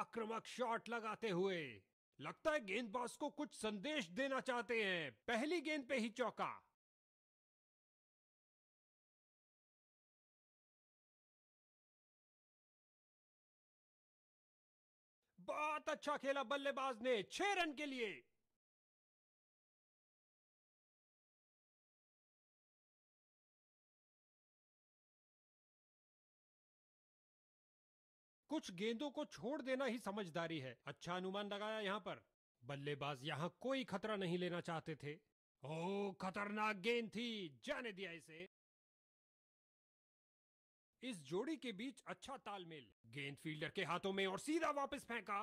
आक्रामक शॉट लगाते हुए लगता है गेंदबाज को कुछ संदेश देना चाहते हैं पहली गेंद पे ही चौका बहुत अच्छा खेला बल्लेबाज ने छह रन के लिए कुछ गेंदों को छोड़ देना ही समझदारी है अच्छा अनुमान लगाया यहाँ पर बल्लेबाज यहाँ कोई खतरा नहीं लेना चाहते थे ओ खतरनाक गेंद थी जाने दिया इसे इस जोड़ी के बीच अच्छा तालमेल गेंद फील्डर के हाथों में और सीधा वापस फेंका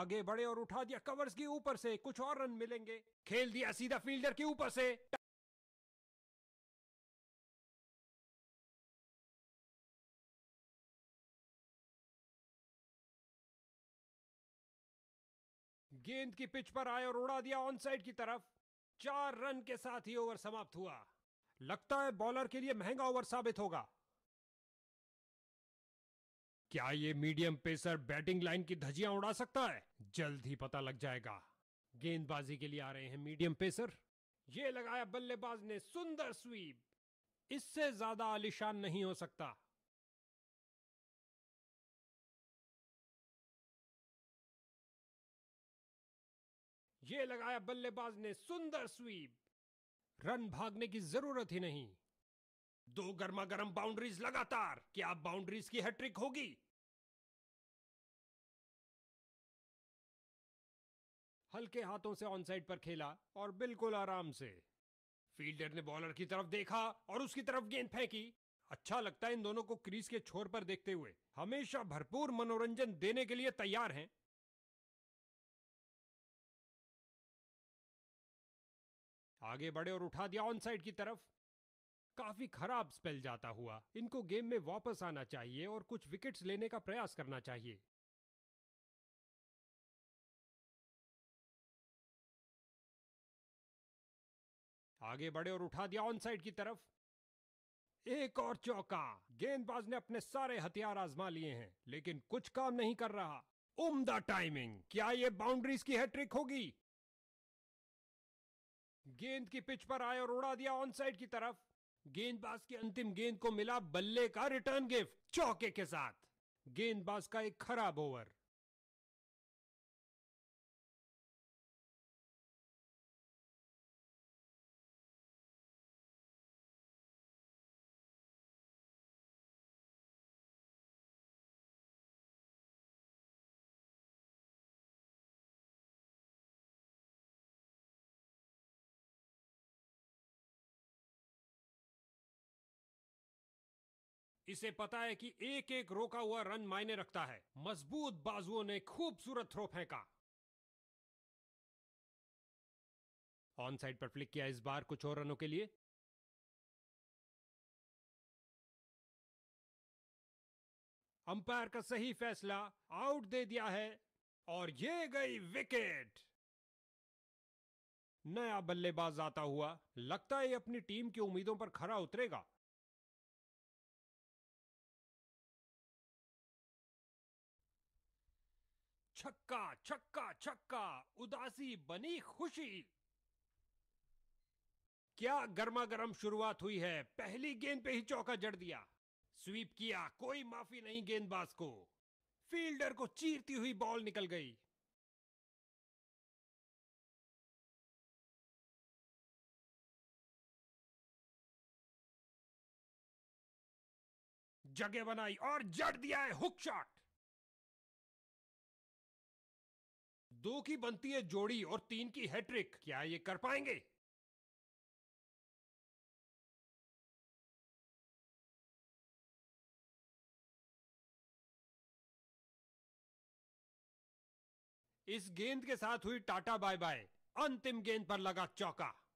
आगे बढ़े और उठा दिया कवर्स के ऊपर से कुछ और रन मिलेंगे खेल दिया सीधा फील्डर के ऊपर से गेंद की पिच पर आए और उड़ा दिया ऑन साइड की तरफ चार रन के साथ ही ओवर समाप्त हुआ लगता है बॉलर के लिए महंगा ओवर साबित होगा क्या ये मीडियम पेसर बैटिंग लाइन की धजियां उड़ा सकता है जल्द ही पता लग जाएगा गेंदबाजी के लिए आ रहे हैं मीडियम पेसर ये लगाया बल्लेबाज ने सुंदर स्वीप इससे ज्यादा आलिशान नहीं हो सकता ये लगाया बल्लेबाज ने सुंदर स्वीप रन भागने की जरूरत ही नहीं दो गर्मा गर्म बाउंड्रीज लगातार क्या बाउंड्रीज की हैट्रिक होगी हल्के हाथों से ऑन साइड पर खेला और बिल्कुल आराम से फील्डर ने बॉलर की तरफ देखा और उसकी तरफ गेंद फेंकी अच्छा लगता है इन दोनों को क्रीज के छोर पर देखते हुए हमेशा भरपूर मनोरंजन देने के लिए तैयार हैं आगे बढ़े और उठा दिया ऑनसाइड की तरफ काफी खराब स्पेल जाता हुआ इनको गेम में वापस आना चाहिए और कुछ विकेट्स लेने का प्रयास करना चाहिए आगे बढ़े और उठा दिया ऑनसाइड की तरफ एक और चौका गेंदबाज ने अपने सारे हथियार आजमा लिए हैं लेकिन कुछ काम नहीं कर रहा उम्दा टाइमिंग क्या ये बाउंड्रीज की हैट्रिक होगी गेंद की पिच पर आए और उड़ा दिया ऑन साइड की तरफ गेंदबाज की अंतिम गेंद को मिला बल्ले का रिटर्न गिफ्ट चौके के साथ गेंदबाज का एक खराब ओवर इसे पता है कि एक एक रोका हुआ रन मायने रखता है मजबूत बाजुओं ने खूबसूरत थ्रो फेंका ऑन साइड पर फ्लिक किया इस बार कुछ और रनों के लिए अंपायर का सही फैसला आउट दे दिया है और ये गई विकेट नया बल्लेबाज आता हुआ लगता है अपनी टीम की उम्मीदों पर खरा उतरेगा छक्का छक्का छक्का उदासी बनी खुशी क्या गर्मा गर्म शुरुआत हुई है पहली गेंद पे ही चौका जड़ दिया स्वीप किया कोई माफी नहीं गेंदबाज को फील्डर को चीरती हुई बॉल निकल गई जगह बनाई और जड़ दिया है हुक शॉट दो की बनती है जोड़ी और तीन की हैट्रिक क्या ये कर पाएंगे इस गेंद के साथ हुई टाटा बाय बाय अंतिम गेंद पर लगा चौका